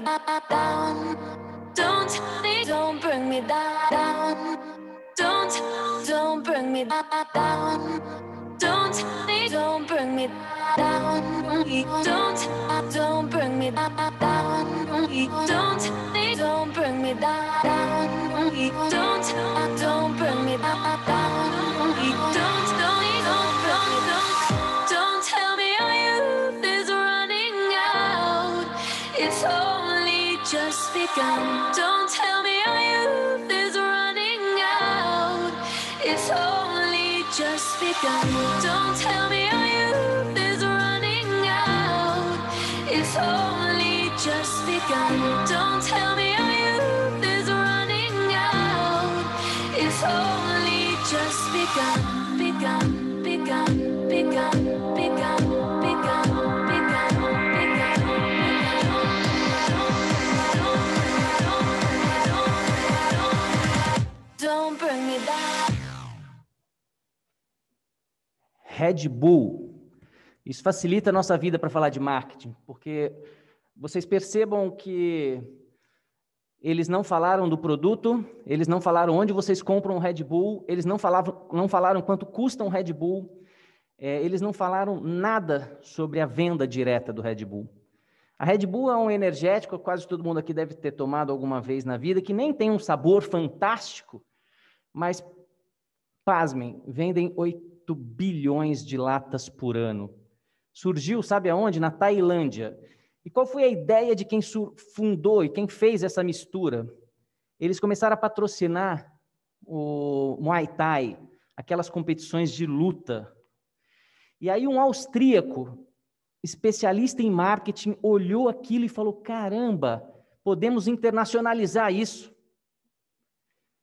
me down. Don't, don't bring me down. Don't, don't bring me down. Don't, don't bring me down. Don't, don't bring me down. Don't, don't bring me down. Don't, don't bring me down. again. Don't tell me our youth is running out. It's only just begun. Don't tell me our youth is running out. It's only just begun. Don't tell me our youth is running out. It's only just begun, begun, begun, begun. oportunidade. Red Bull. Isso facilita a nossa vida para falar de marketing, porque vocês percebam que eles não falaram do produto, eles não falaram onde vocês compram o Red Bull, eles não, falavam, não falaram quanto custa um Red Bull, é, eles não falaram nada sobre a venda direta do Red Bull. A Red Bull é um energético, quase todo mundo aqui deve ter tomado alguma vez na vida, que nem tem um sabor fantástico, mas, pasmem, vendem 8 bilhões de latas por ano. Surgiu, sabe aonde? Na Tailândia. E qual foi a ideia de quem fundou e quem fez essa mistura? Eles começaram a patrocinar o Muay Thai, aquelas competições de luta. E aí um austríaco, especialista em marketing, olhou aquilo e falou: "Caramba, podemos internacionalizar isso".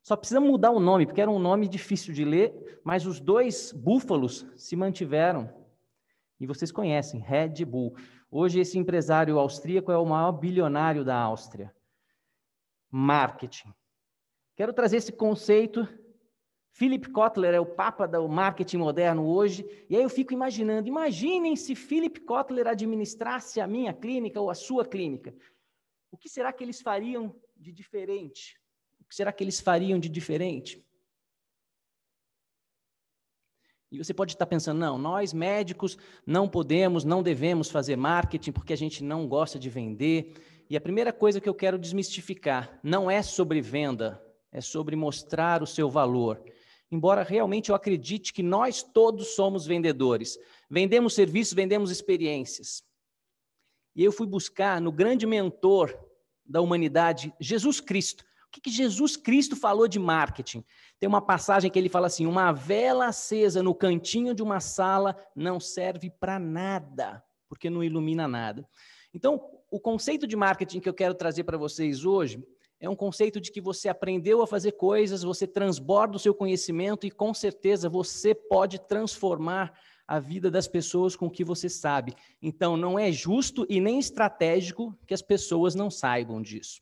Só precisa mudar o nome, porque era um nome difícil de ler, mas os dois búfalos se mantiveram. E vocês conhecem, Red Bull. Hoje esse empresário austríaco é o maior bilionário da Áustria. Marketing. Quero trazer esse conceito. Philip Kotler é o papa do marketing moderno hoje, e aí eu fico imaginando, imaginem se Philip Kotler administrasse a minha clínica ou a sua clínica. O que será que eles fariam de diferente? que será que eles fariam de diferente? E você pode estar pensando, não, nós médicos não podemos, não devemos fazer marketing porque a gente não gosta de vender. E a primeira coisa que eu quero desmistificar não é sobre venda, é sobre mostrar o seu valor. Embora realmente eu acredite que nós todos somos vendedores, vendemos serviços, vendemos experiências. E eu fui buscar no grande mentor da humanidade, Jesus Cristo, que, que Jesus Cristo falou de marketing? Tem uma passagem que ele fala assim: uma vela acesa no cantinho de uma sala não serve para nada, porque não ilumina nada. Então, o conceito de marketing que eu quero trazer para vocês hoje é um conceito de que você aprendeu a fazer coisas, você transborda o seu conhecimento e com certeza você pode transformar a vida das pessoas com o que você sabe. Então, não é justo e nem estratégico que as pessoas não saibam disso.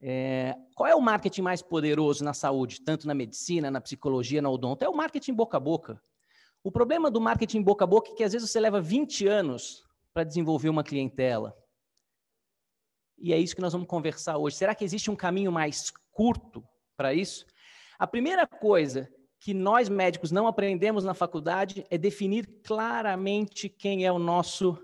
É, qual é o marketing mais poderoso na saúde, tanto na medicina, na psicologia, na odonto? É o marketing boca a boca. O problema do marketing boca a boca é que às vezes você leva 20 anos para desenvolver uma clientela. E é isso que nós vamos conversar hoje. Será que existe um caminho mais curto para isso? A primeira coisa que nós médicos não aprendemos na faculdade é definir claramente quem é o nosso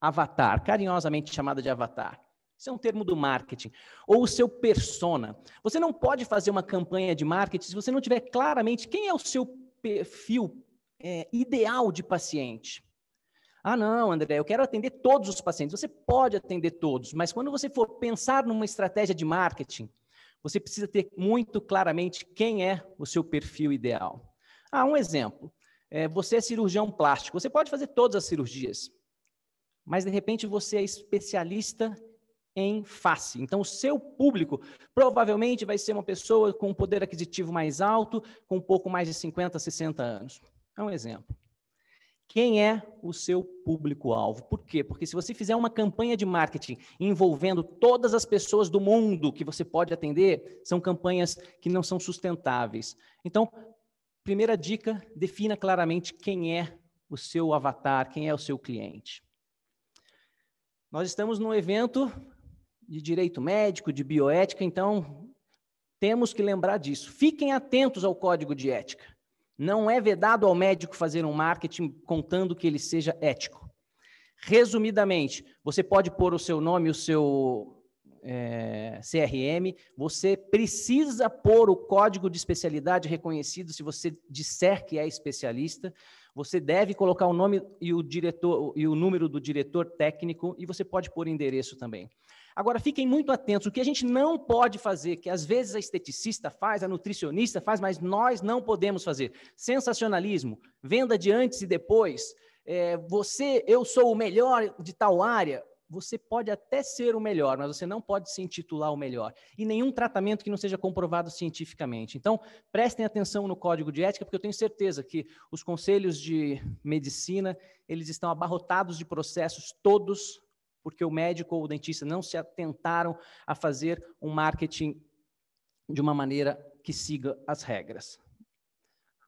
avatar, carinhosamente chamado de avatar. Isso é um termo do marketing. Ou o seu persona. Você não pode fazer uma campanha de marketing se você não tiver claramente quem é o seu perfil é, ideal de paciente. Ah, não, André, eu quero atender todos os pacientes. Você pode atender todos, mas quando você for pensar numa estratégia de marketing, você precisa ter muito claramente quem é o seu perfil ideal. Ah, um exemplo. É, você é cirurgião plástico, você pode fazer todas as cirurgias, mas de repente você é especialista em face. Então, o seu público provavelmente vai ser uma pessoa com um poder aquisitivo mais alto, com um pouco mais de 50, 60 anos. É um exemplo. Quem é o seu público-alvo? Por quê? Porque se você fizer uma campanha de marketing envolvendo todas as pessoas do mundo que você pode atender, são campanhas que não são sustentáveis. Então, primeira dica: defina claramente quem é o seu avatar, quem é o seu cliente. Nós estamos num evento de direito médico, de bioética, então temos que lembrar disso. Fiquem atentos ao código de ética. Não é vedado ao médico fazer um marketing contando que ele seja ético. Resumidamente, você pode pôr o seu nome, o seu é, CRM, você precisa pôr o código de especialidade reconhecido se você disser que é especialista. Você deve colocar o nome e o diretor e o número do diretor técnico e você pode pôr endereço também. Agora, fiquem muito atentos. O que a gente não pode fazer, que às vezes a esteticista faz, a nutricionista faz, mas nós não podemos fazer. Sensacionalismo, venda de antes e depois. É, você, eu sou o melhor de tal área. Você pode até ser o melhor, mas você não pode se intitular o melhor. E nenhum tratamento que não seja comprovado cientificamente. Então, prestem atenção no código de ética, porque eu tenho certeza que os conselhos de medicina, eles estão abarrotados de processos todos porque o médico ou o dentista não se atentaram a fazer um marketing de uma maneira que siga as regras.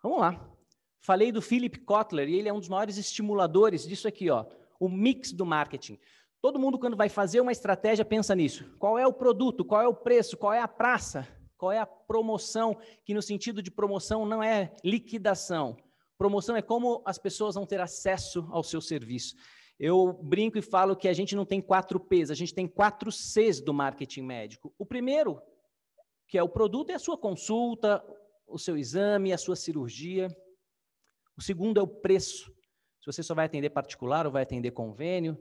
Vamos lá. Falei do Philip Kotler e ele é um dos maiores estimuladores disso aqui, ó, o mix do marketing. Todo mundo quando vai fazer uma estratégia pensa nisso. Qual é o produto? Qual é o preço? Qual é a praça? Qual é a promoção? Que no sentido de promoção não é liquidação. Promoção é como as pessoas vão ter acesso ao seu serviço. Eu brinco e falo que a gente não tem quatro P's, a gente tem quatro C's do marketing médico. O primeiro, que é o produto, é a sua consulta, o seu exame, a sua cirurgia. O segundo é o preço. Se você só vai atender particular ou vai atender convênio.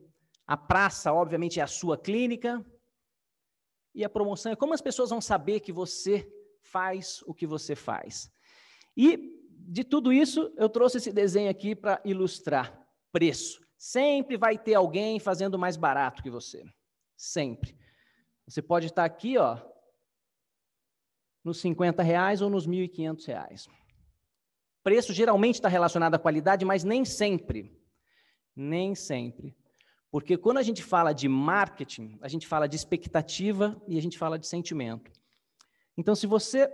A praça, obviamente, é a sua clínica. E a promoção é como as pessoas vão saber que você faz o que você faz. E de tudo isso, eu trouxe esse desenho aqui para ilustrar preço. Sempre vai ter alguém fazendo mais barato que você. Sempre. Você pode estar aqui, ó, nos 50 reais ou nos 1.500 reais. Preço geralmente está relacionado à qualidade, mas nem sempre. Nem sempre. Porque quando a gente fala de marketing, a gente fala de expectativa e a gente fala de sentimento. Então, se você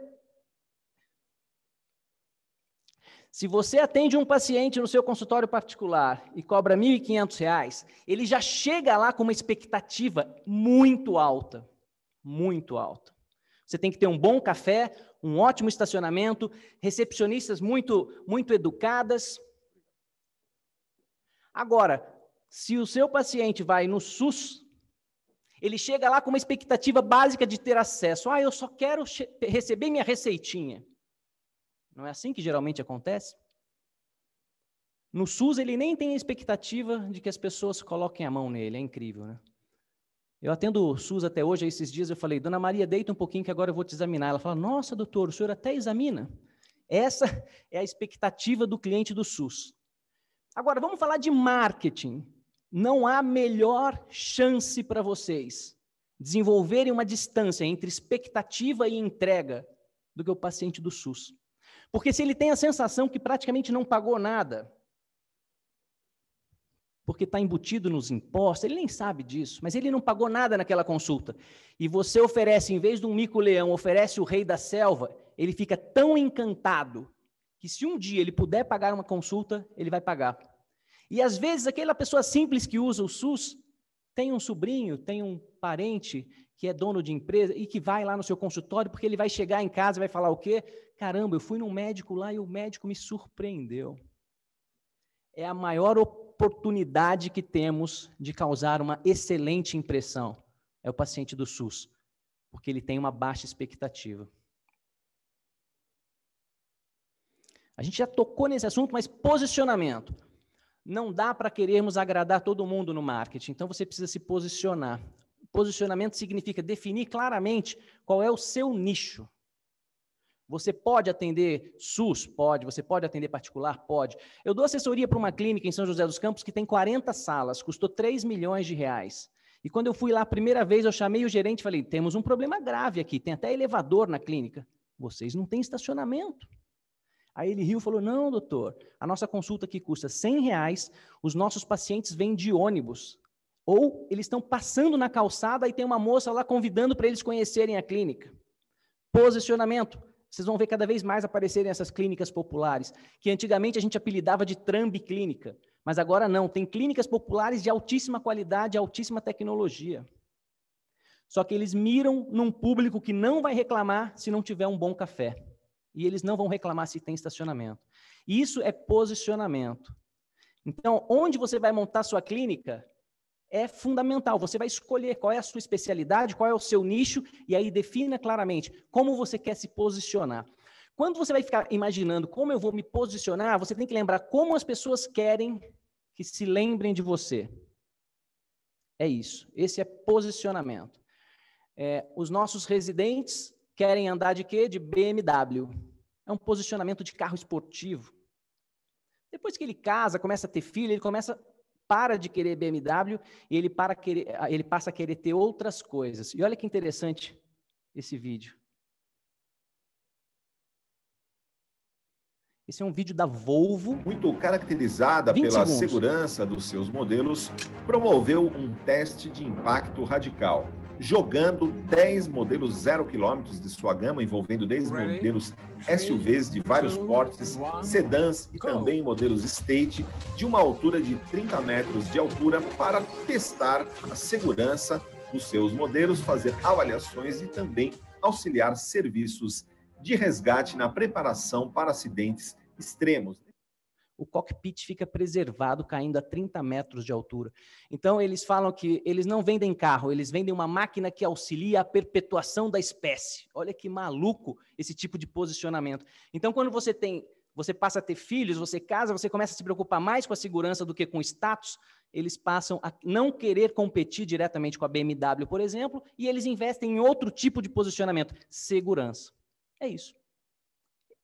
Se você atende um paciente no seu consultório particular e cobra R$ 1.500, ele já chega lá com uma expectativa muito alta, muito alta. Você tem que ter um bom café, um ótimo estacionamento, recepcionistas muito muito educadas. Agora, se o seu paciente vai no SUS, ele chega lá com uma expectativa básica de ter acesso. Ah, eu só quero receber minha receitinha. Não é assim que geralmente acontece? No SUS, ele nem tem a expectativa de que as pessoas coloquem a mão nele. É incrível, né? Eu atendo o SUS até hoje, esses dias eu falei, Dona Maria, deita um pouquinho que agora eu vou te examinar. Ela fala, nossa, doutor, o senhor até examina. Essa é a expectativa do cliente do SUS. Agora, vamos falar de marketing. Não há melhor chance para vocês desenvolverem uma distância entre expectativa e entrega do que o paciente do SUS. Porque se ele tem a sensação que praticamente não pagou nada, porque está embutido nos impostos, ele nem sabe disso, mas ele não pagou nada naquela consulta. E você oferece, em vez de um mico-leão, oferece o rei da selva, ele fica tão encantado que se um dia ele puder pagar uma consulta, ele vai pagar. E às vezes aquela pessoa simples que usa o SUS tem um sobrinho, tem um parente que é dono de empresa e que vai lá no seu consultório, porque ele vai chegar em casa e vai falar o quê? Caramba, eu fui num médico lá e o médico me surpreendeu. É a maior oportunidade que temos de causar uma excelente impressão. É o paciente do SUS, porque ele tem uma baixa expectativa. A gente já tocou nesse assunto, mas posicionamento. Não dá para querermos agradar todo mundo no marketing, então você precisa se posicionar. Posicionamento significa definir claramente qual é o seu nicho. Você pode atender SUS? Pode. Você pode atender particular? Pode. Eu dou assessoria para uma clínica em São José dos Campos que tem 40 salas, custou 3 milhões de reais. E quando eu fui lá a primeira vez, eu chamei o gerente e falei: temos um problema grave aqui, tem até elevador na clínica. Vocês não têm estacionamento. Aí ele riu e falou: não, doutor, a nossa consulta aqui custa 100 reais, os nossos pacientes vêm de ônibus. Ou eles estão passando na calçada e tem uma moça lá convidando para eles conhecerem a clínica. Posicionamento. Vocês vão ver cada vez mais aparecerem essas clínicas populares, que antigamente a gente apelidava de trambi clínica, mas agora não, tem clínicas populares de altíssima qualidade, altíssima tecnologia. Só que eles miram num público que não vai reclamar se não tiver um bom café. E eles não vão reclamar se tem estacionamento. Isso é posicionamento. Então, onde você vai montar sua clínica é fundamental. Você vai escolher qual é a sua especialidade, qual é o seu nicho, e aí defina claramente como você quer se posicionar. Quando você vai ficar imaginando como eu vou me posicionar, você tem que lembrar como as pessoas querem que se lembrem de você. É isso. Esse é posicionamento. É, os nossos residentes querem andar de quê? De BMW. É um posicionamento de carro esportivo. Depois que ele casa, começa a ter filho, ele começa para de querer BMW e ele, para querer, ah, ele passa a querer ter outras coisas. E olha que interessante esse vídeo. Esse é um vídeo da Volvo. Muito caracterizada pela segundos. segurança dos seus modelos, promoveu um teste de impacto radical jogando 10 modelos 0 km de sua gama, envolvendo 10 modelos SUVs de vários portes, sedãs e também modelos state, de uma altura de 30 metros de altura, para testar a segurança dos seus modelos, fazer avaliações e também auxiliar serviços de resgate na preparação para acidentes extremos o cockpit fica preservado, caindo a 30 metros de altura. Então, eles falam que eles não vendem carro, eles vendem uma máquina que auxilia a perpetuação da espécie. Olha que maluco esse tipo de posicionamento. Então, quando você tem. Você passa a ter filhos, você casa, você começa a se preocupar mais com a segurança do que com o status. Eles passam a não querer competir diretamente com a BMW, por exemplo, e eles investem em outro tipo de posicionamento, segurança. É isso.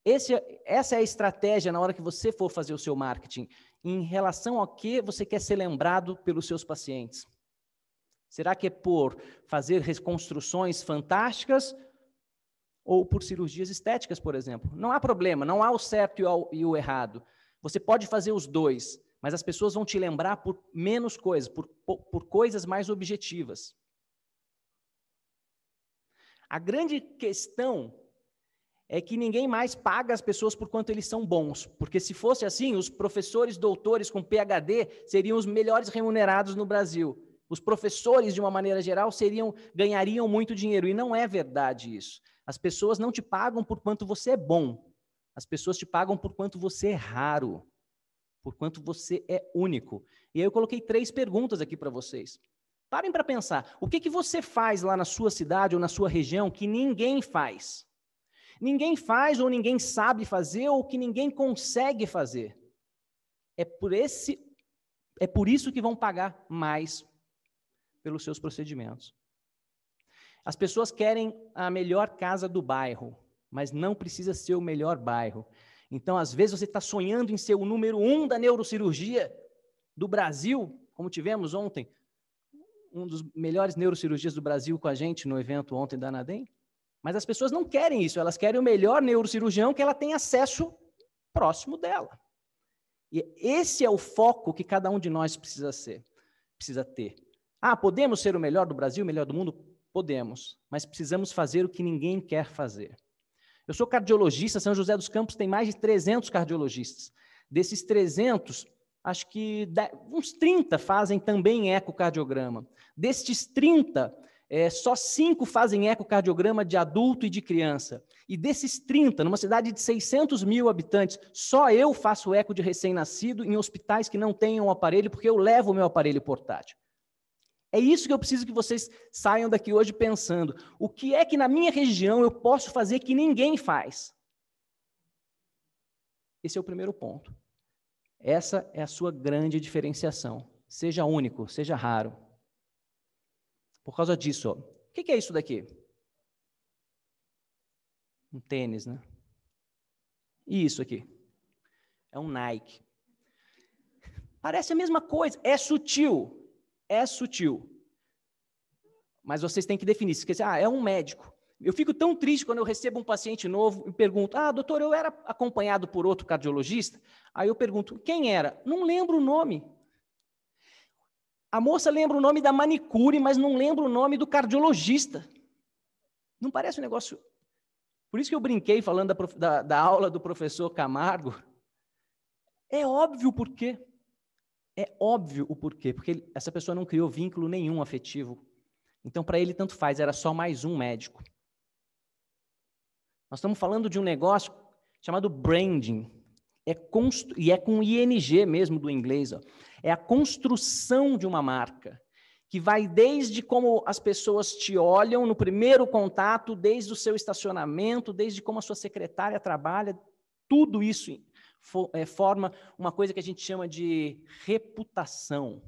Esse, é, essa é a estratégia na hora que você for fazer o seu marketing, em relação ao que você quer ser lembrado pelos seus pacientes. Será que é por fazer reconstruções fantásticas ou por cirurgias estéticas, por exemplo? Não há problema, não há o certo e o, errado. Você pode fazer os dois, mas as pessoas vão te lembrar por menos coisas, por, por coisas mais objetivas. A grande questão é que ninguém mais paga as pessoas por quanto eles são bons. Porque se fosse assim, os professores doutores com PhD seriam os melhores remunerados no Brasil. Os professores, de uma maneira geral, seriam ganhariam muito dinheiro. E não é verdade isso. As pessoas não te pagam por quanto você é bom. As pessoas te pagam por quanto você é raro, por quanto você é único. E aí eu coloquei três perguntas aqui para vocês. Parem para pensar. O que, que você faz lá na sua cidade ou na sua região que ninguém faz? Ninguém faz ou ninguém sabe fazer ou que ninguém consegue fazer. É por esse é por isso que vão pagar mais pelos seus procedimentos. As pessoas querem a melhor casa do bairro, mas não precisa ser o melhor bairro. Então, às vezes, você está sonhando em ser o número um da neurocirurgia do Brasil, como tivemos ontem, um dos melhores neurocirurgias do Brasil com a gente no evento ontem da ANADEM. Mas as pessoas não querem isso, elas querem o melhor neurocirurgião que ela tem acesso próximo dela. E esse é o foco que cada um de nós precisa ser, precisa ter. Ah, podemos ser o melhor do Brasil, o melhor do mundo? Podemos, mas precisamos fazer o que ninguém quer fazer. Eu sou cardiologista, São José dos Campos tem mais de 300 cardiologistas. Desses 300, acho que uns 30 fazem também ecocardiograma. Destes 30, é, só cinco fazem ecocardiograma de adulto e de criança. E desses 30, numa cidade de 600 mil habitantes, só eu faço eco de recém-nascido em hospitais que não tenham aparelho, porque eu levo o meu aparelho portátil. É isso que eu preciso que vocês saiam daqui hoje pensando. O que é que na minha região eu posso fazer que ninguém faz? Esse é o primeiro ponto. Essa é a sua grande diferenciação. Seja único, seja raro. Por causa disso, o que, que é isso daqui? Um tênis, né? E isso aqui? É um Nike. Parece a mesma coisa, é sutil, é sutil. Mas vocês têm que definir. Se quer ah, é um médico. Eu fico tão triste quando eu recebo um paciente novo e pergunto: Ah, doutor, eu era acompanhado por outro cardiologista? Aí eu pergunto: Quem era? Não lembro o nome. A moça lembra o nome da manicure, mas não lembra o nome do cardiologista. Não parece um negócio. Por isso que eu brinquei falando da, da, da aula do professor Camargo. É óbvio o porquê. É óbvio o porquê. Porque ele... essa pessoa não criou vínculo nenhum afetivo. Então, para ele, tanto faz, era só mais um médico. Nós estamos falando de um negócio chamado branding. É const... E é com ING mesmo do inglês. Ó é a construção de uma marca que vai desde como as pessoas te olham no primeiro contato, desde o seu estacionamento, desde como a sua secretária trabalha, tudo isso é, forma uma coisa que a gente chama de reputação.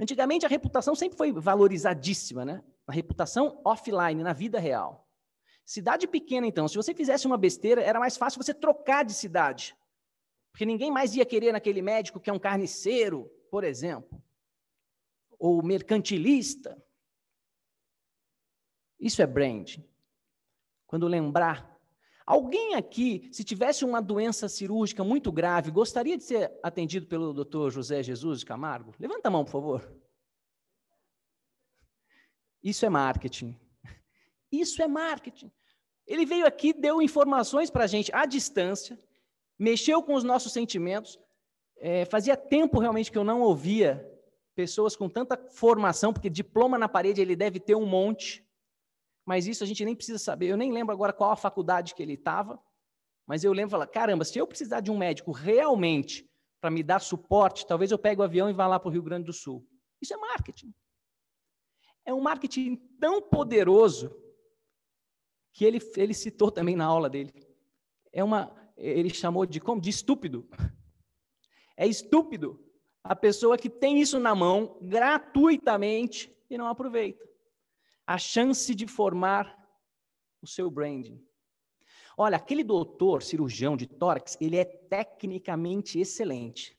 Antigamente a reputação sempre foi valorizadíssima, né? A reputação offline, na vida real. Cidade pequena, então, se você fizesse uma besteira, era mais fácil você trocar de cidade. Porque ninguém mais ia querer naquele médico que é um carniceiro, por exemplo, ou mercantilista. Isso é branding. Quando lembrar. Alguém aqui, se tivesse uma doença cirúrgica muito grave, gostaria de ser atendido pelo Dr. José Jesus de Camargo? Levanta a mão, por favor. Isso é marketing. Isso é marketing. Ele veio aqui, deu informações para a gente à distância, mexeu com os nossos sentimentos. É, fazia tempo realmente que eu não ouvia pessoas com tanta formação, porque diploma na parede ele deve ter um monte, mas isso a gente nem precisa saber. Eu nem lembro agora qual a faculdade que ele estava, mas eu lembro falar: caramba, se eu precisar de um médico realmente para me dar suporte, talvez eu pegue o avião e vá lá para o Rio Grande do Sul. Isso é marketing. É um marketing tão poderoso que ele, ele citou também na aula dele. É uma, ele chamou de como? De estúpido. É estúpido a pessoa que tem isso na mão gratuitamente e não aproveita. A chance de formar o seu branding. Olha, aquele doutor cirurgião de tórax, ele é tecnicamente excelente.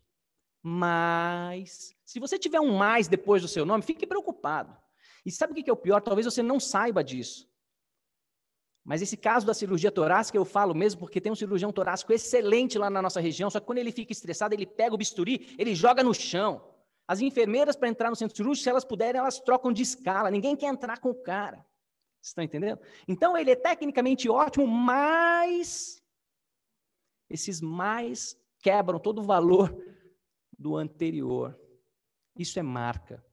Mas, se você tiver um mais depois do seu nome, fique preocupado. E sabe o que é o pior? Talvez você não saiba disso. Mas esse caso da cirurgia torácica eu falo mesmo porque tem um cirurgião torácico excelente lá na nossa região, só que quando ele fica estressado, ele pega o bisturi, ele joga no chão. As enfermeiras, para entrar no centro cirúrgico, se elas puderem, elas trocam de escala. Ninguém quer entrar com o cara. Vocês estão entendendo? Então, ele é tecnicamente ótimo, mas esses mais quebram todo o valor do anterior. Isso é marca.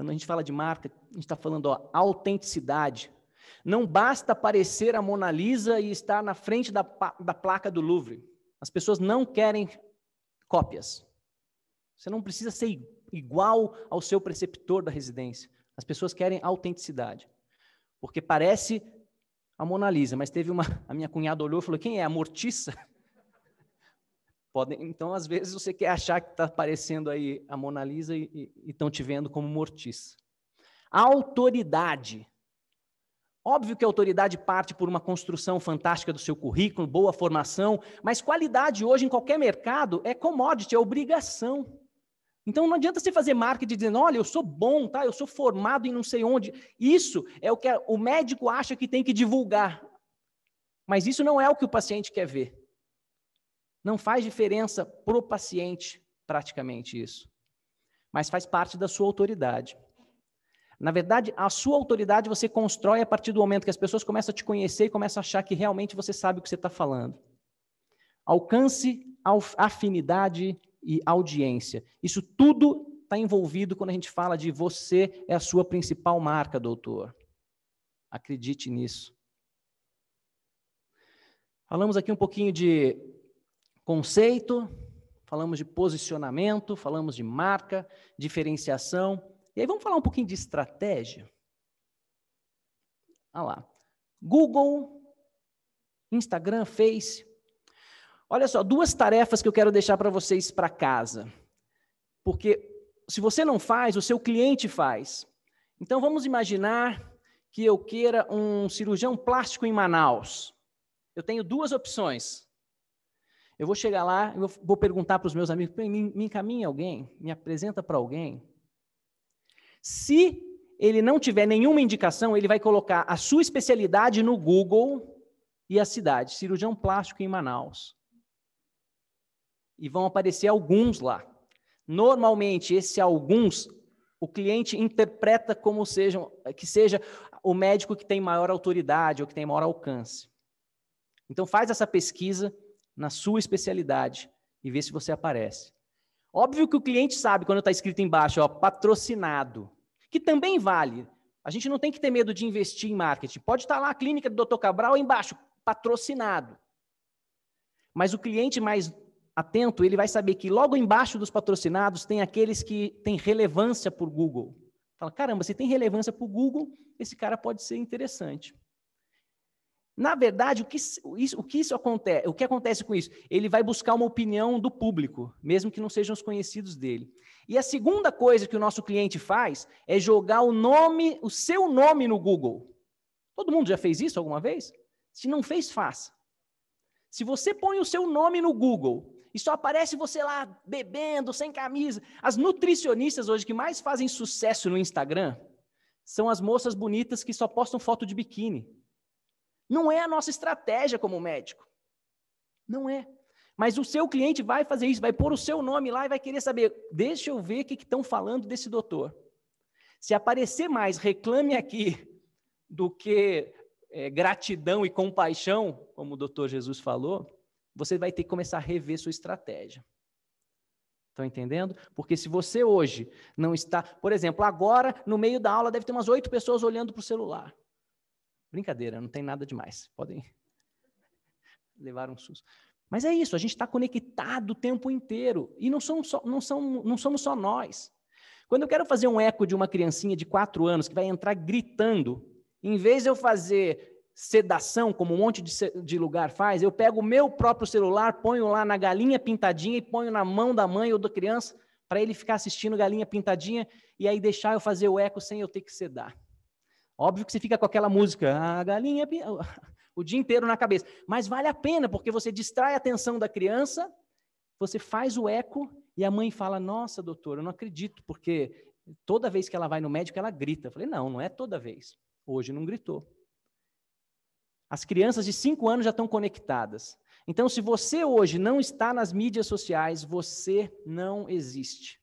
Quando a gente fala de marca, a gente está falando ó, autenticidade. Não basta parecer a Mona Lisa e estar na frente da, da placa do Louvre. As pessoas não querem cópias. Você não precisa ser igual ao seu preceptor da residência. As pessoas querem autenticidade. Porque parece a Mona Lisa, mas teve uma. A minha cunhada olhou e falou: quem é? A Mortiça? Podem, então, às vezes, você quer achar que está aparecendo aí a Mona Lisa e estão te vendo como mortiça. Autoridade. Óbvio que a autoridade parte por uma construção fantástica do seu currículo, boa formação, mas qualidade hoje em qualquer mercado é commodity, é obrigação. Então não adianta você fazer marketing dizendo, olha, eu sou bom, tá? Eu sou formado em não sei onde. Isso é o que o médico acha que tem que divulgar. Mas isso não é o que o paciente quer ver. Não faz diferença para o paciente, praticamente isso, mas faz parte da sua autoridade. Na verdade, a sua autoridade você constrói a partir do momento que as pessoas começam a te conhecer e começam a achar que realmente você sabe o que você está falando. Alcance, afinidade e audiência. Isso tudo está envolvido quando a gente fala de você é a sua principal marca, doutor. Acredite nisso. Falamos aqui um pouquinho de Conceito, falamos de posicionamento, falamos de marca, diferenciação. E aí vamos falar um pouquinho de estratégia. Olha lá. Google, Instagram, Face. Olha só, duas tarefas que eu quero deixar para vocês para casa. Porque se você não faz, o seu cliente faz. Então vamos imaginar que eu queira um cirurgião plástico em Manaus. Eu tenho duas opções. Eu vou chegar lá, eu vou perguntar para os meus amigos, me, me encaminha alguém, me apresenta para alguém. Se ele não tiver nenhuma indicação, ele vai colocar a sua especialidade no Google e a cidade, cirurgião plástico em Manaus. E vão aparecer alguns lá. Normalmente, esse alguns, o cliente interpreta como sejam, que seja o médico que tem maior autoridade ou que tem maior alcance. Então, faz essa pesquisa na sua especialidade e ver se você aparece. Óbvio que o cliente sabe quando está escrito embaixo, ó, patrocinado, que também vale. A gente não tem que ter medo de investir em marketing. Pode estar tá lá a clínica do Dr. Cabral embaixo, patrocinado. Mas o cliente mais atento, ele vai saber que logo embaixo dos patrocinados tem aqueles que têm relevância por Google. Fala, caramba, se tem relevância para o Google, esse cara pode ser interessante. Na verdade, o que isso, o que isso acontece, o que acontece com isso? Ele vai buscar uma opinião do público, mesmo que não sejam os conhecidos dele. E a segunda coisa que o nosso cliente faz é jogar o nome, o seu nome no Google. Todo mundo já fez isso alguma vez? Se não fez, faça. Se você põe o seu nome no Google e só aparece você lá bebendo, sem camisa, as nutricionistas hoje que mais fazem sucesso no Instagram são as moças bonitas que só postam foto de biquíni. Não é a nossa estratégia como médico. Não é. Mas o seu cliente vai fazer isso, vai pôr o seu nome lá e vai querer saber. Deixa eu ver o que estão falando desse doutor. Se aparecer mais reclame aqui do que é, gratidão e compaixão, como o doutor Jesus falou, você vai ter que começar a rever sua estratégia. Estão entendendo? Porque se você hoje não está. Por exemplo, agora, no meio da aula, deve ter umas oito pessoas olhando para o celular. Brincadeira, não tem nada demais. Podem levar um susto. Mas é isso, a gente está conectado o tempo inteiro. E não, são só, não, são, não somos só nós. Quando eu quero fazer um eco de uma criancinha de quatro anos que vai entrar gritando, em vez de eu fazer sedação, como um monte de, de lugar faz, eu pego o meu próprio celular, ponho lá na galinha pintadinha e ponho na mão da mãe ou da criança para ele ficar assistindo galinha pintadinha e aí deixar eu fazer o eco sem eu ter que sedar. Óbvio que você fica com aquela música, a galinha o dia inteiro na cabeça, mas vale a pena porque você distrai a atenção da criança, você faz o eco e a mãe fala: "Nossa, doutor, eu não acredito, porque toda vez que ela vai no médico ela grita". Eu falei: "Não, não é toda vez. Hoje não gritou". As crianças de 5 anos já estão conectadas. Então, se você hoje não está nas mídias sociais, você não existe.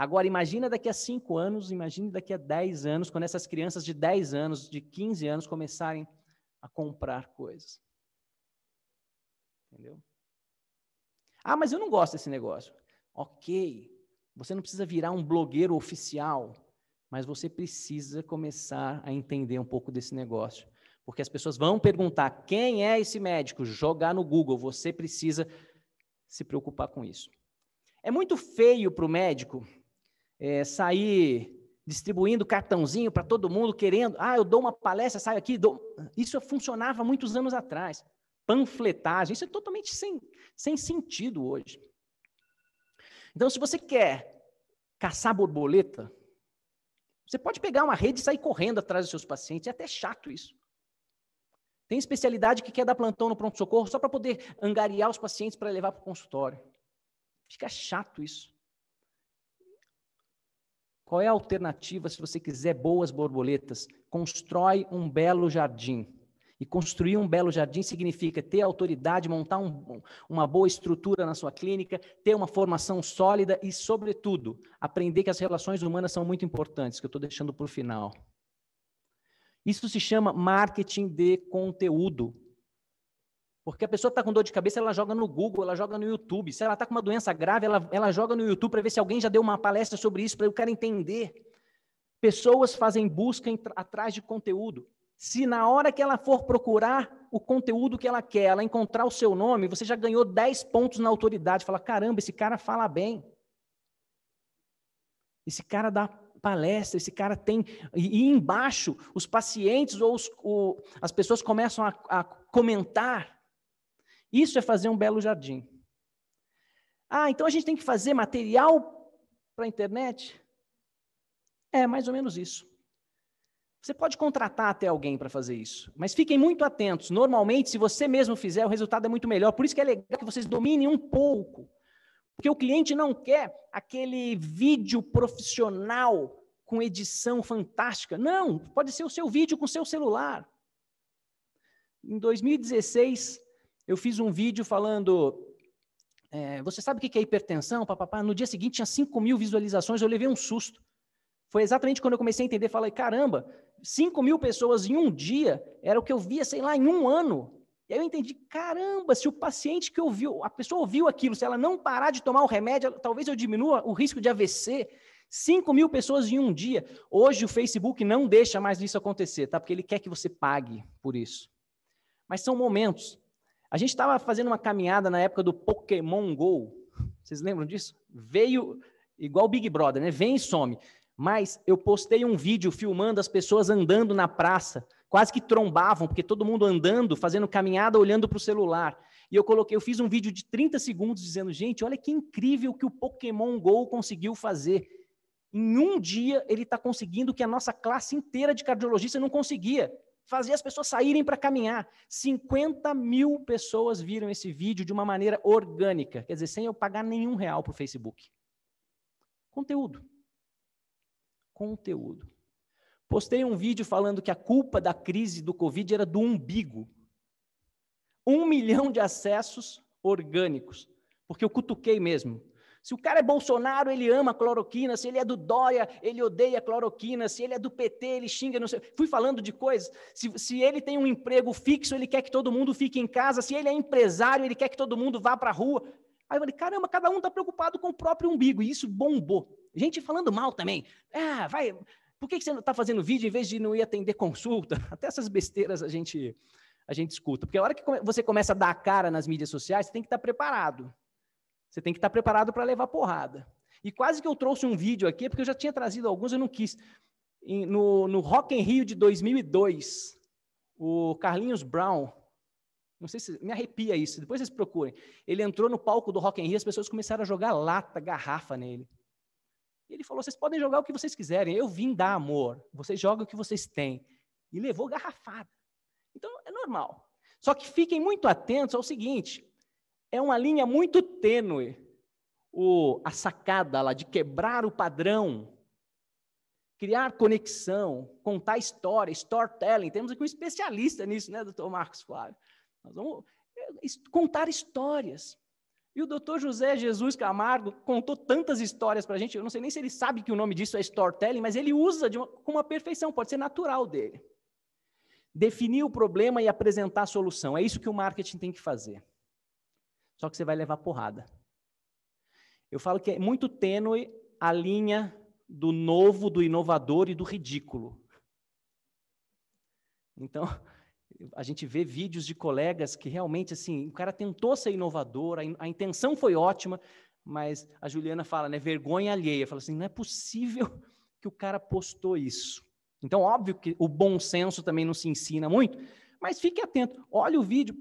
Agora, imagina daqui a cinco anos, imagine daqui a 10 anos, quando essas crianças de 10 anos, de 15 anos, começarem a comprar coisas. Entendeu? Ah, mas eu não gosto desse negócio. Ok, você não precisa virar um blogueiro oficial, mas você precisa começar a entender um pouco desse negócio. Porque as pessoas vão perguntar quem é esse médico, jogar no Google, você precisa se preocupar com isso. É muito feio para o médico é, sair distribuindo cartãozinho para todo mundo, querendo, ah, eu dou uma palestra, saio aqui, dou... isso funcionava muitos anos atrás. Panfletagem, isso é totalmente sem, sem sentido hoje. Então, se você quer caçar borboleta, você pode pegar uma rede e sair correndo atrás dos seus pacientes, é até chato isso. Tem especialidade que quer dar plantão no pronto-socorro só para poder angariar os pacientes para levar para o consultório. Fica chato isso. Qual é a alternativa se você quiser boas borboletas? Constrói um belo jardim. E construir um belo jardim significa ter autoridade, montar um, uma boa estrutura na sua clínica, ter uma formação sólida e, sobretudo, aprender que as relações humanas são muito importantes, que eu estou deixando para o final. Isso se chama marketing de conteúdo. Porque a pessoa está com dor de cabeça, ela joga no Google, ela joga no YouTube. Se ela está com uma doença grave, ela, ela joga no YouTube para ver se alguém já deu uma palestra sobre isso, para o cara entender. Pessoas fazem busca em, atrás de conteúdo. Se na hora que ela for procurar o conteúdo que ela quer, ela encontrar o seu nome, você já ganhou 10 pontos na autoridade. Fala, caramba, esse cara fala bem. Esse cara dá palestra, esse cara tem. E, e embaixo, os pacientes ou os, as pessoas começam a, a comentar isso é fazer um belo jardim. Ah, então a gente tem que fazer material para a internet? É mais ou menos isso. Você pode contratar até alguém para fazer isso, mas fiquem muito atentos. Normalmente, se você mesmo fizer, o resultado é muito melhor. Por isso que é legal que vocês dominem um pouco. Porque o cliente não quer aquele vídeo profissional com edição fantástica. Não, pode ser o seu vídeo com o seu celular. Em 2016, eu fiz um vídeo falando. É, você sabe o que é hipertensão? Papapá. No dia seguinte tinha 5 mil visualizações, eu levei um susto. Foi exatamente quando eu comecei a entender, falei, caramba, 5 mil pessoas em um dia era o que eu via, sei lá, em um ano. E aí eu entendi, caramba, se o paciente que ouviu, a pessoa ouviu aquilo, se ela não parar de tomar o remédio, talvez eu diminua o risco de AVC. 5 mil pessoas em um dia. Hoje o Facebook não deixa mais isso acontecer, tá? Porque ele quer que você pague por isso. Mas são momentos. A gente estava fazendo uma caminhada na época do Pokémon Go. Vocês lembram disso? Veio igual Big Brother, né? Vem e some. Mas eu postei um vídeo filmando as pessoas andando na praça, quase que trombavam, porque todo mundo andando, fazendo caminhada, olhando para o celular. E eu coloquei, eu fiz um vídeo de 30 segundos dizendo, gente, olha que incrível que o Pokémon GO conseguiu fazer. Em um dia ele está conseguindo o que a nossa classe inteira de cardiologista não conseguia fazia as pessoas saírem para caminhar. 50 mil pessoas viram esse vídeo de uma maneira orgânica, quer dizer, sem eu pagar nenhum real para o Facebook. Conteúdo. Conteúdo. Postei um vídeo falando que a culpa da crise do Covid era do umbigo. Um milhão de acessos orgânicos, porque eu cutuquei mesmo. Se o cara é Bolsonaro, ele ama cloroquina. Se ele é do Dória, ele odeia cloroquina. Se ele é do PT, ele xinga. Não sei. Fui falando de coisas. Se, se ele tem um emprego fixo, ele quer que todo mundo fique em casa. Se ele é empresário, ele quer que todo mundo vá para a rua. Aí eu falei, caramba, cada um está preocupado com o próprio umbigo. E isso bombou. Gente falando mal também. Ah, vai. Por que, você não está fazendo vídeo em vez de não ir atender consulta? Até essas besteiras a gente a gente escuta. Porque a hora que você começa a dar a cara nas mídias sociais, você tem que estar tá preparado. Você tem que estar preparado para levar porrada. E quase que eu trouxe um vídeo aqui, porque eu já tinha trazido alguns, eu não quis. No, no Rock in Rio de 2002, o Carlinhos Brown, não sei se me arrepia isso, depois vocês procurem. Ele entrou no palco do Rock in Rio, as pessoas começaram a jogar lata, garrafa nele. E ele falou: "Vocês podem jogar o que vocês quiserem, eu vim dar amor. Vocês jogam o que vocês têm." E levou garrafada. Então é normal. Só que fiquem muito atentos ao seguinte: é uma linha muito tênue o, a sacada lá de quebrar o padrão, criar conexão, contar história, storytelling. Temos aqui um especialista nisso, né, doutor Marcos Flávio? Nós vamos é, contar histórias. E o doutor José Jesus Camargo contou tantas histórias para a gente, eu não sei nem se ele sabe que o nome disso é storytelling, mas ele usa uma, com uma perfeição, pode ser natural dele. Definir o problema e apresentar a solução, é isso que o marketing tem que fazer só que você vai levar porrada. Eu falo que é muito tênue a linha do novo, do inovador e do ridículo. Então, a gente vê vídeos de colegas que realmente, assim, o cara tentou ser inovador, a, in a intenção foi ótima, mas a Juliana fala, né, vergonha alheia. Fala assim, não é possível que o cara postou isso. Então, óbvio que o bom senso também não se ensina muito, mas fique atento. Olha o vídeo,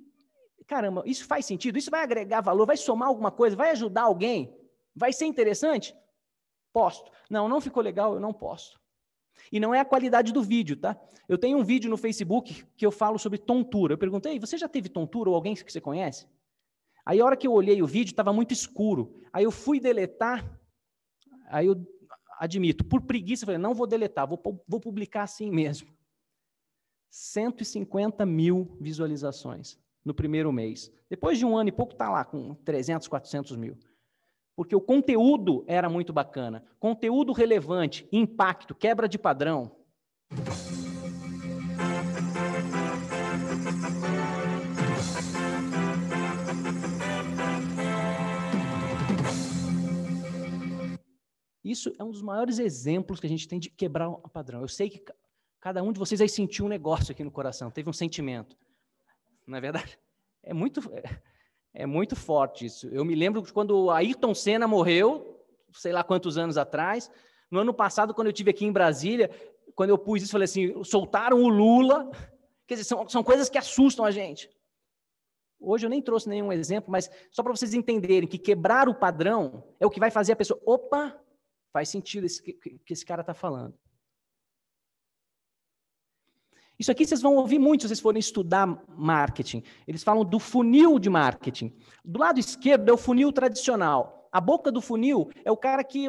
caramba, isso faz sentido? Isso vai agregar valor? Vai somar alguma coisa? Vai ajudar alguém? Vai ser interessante? Posto. Não, não ficou legal, eu não posto. E não é a qualidade do vídeo, tá? Eu tenho um vídeo no Facebook que eu falo sobre tontura. Eu perguntei, você já teve tontura ou alguém que você conhece? Aí a hora que eu olhei o vídeo, estava muito escuro. Aí eu fui deletar, aí eu admito, por preguiça, falei, não vou deletar, vou, vou publicar assim mesmo. 150 mil visualizações no primeiro mês. Depois de um ano e pouco, está lá com 300, 400 mil. Porque o conteúdo era muito bacana. Conteúdo relevante, impacto, quebra de padrão. Isso é um dos maiores exemplos que a gente tem de quebrar o padrão. Eu sei que cada um de vocês aí sentiu um negócio aqui no coração, teve um sentimento na é verdade. É muito, é, é muito forte isso. Eu me lembro de quando Ayrton Senna morreu, sei lá quantos anos atrás. No ano passado, quando eu tive aqui em Brasília, quando eu pus isso, falei assim: soltaram o Lula. Quer dizer, são, são coisas que assustam a gente. Hoje eu nem trouxe nenhum exemplo, mas só para vocês entenderem que quebrar o padrão é o que vai fazer a pessoa. Opa, faz sentido o que, que esse cara está falando. Isso aqui vocês vão ouvir muito se vocês forem estudar marketing. Eles falam do funil de marketing. Do lado esquerdo é o funil tradicional. A boca do funil é o cara que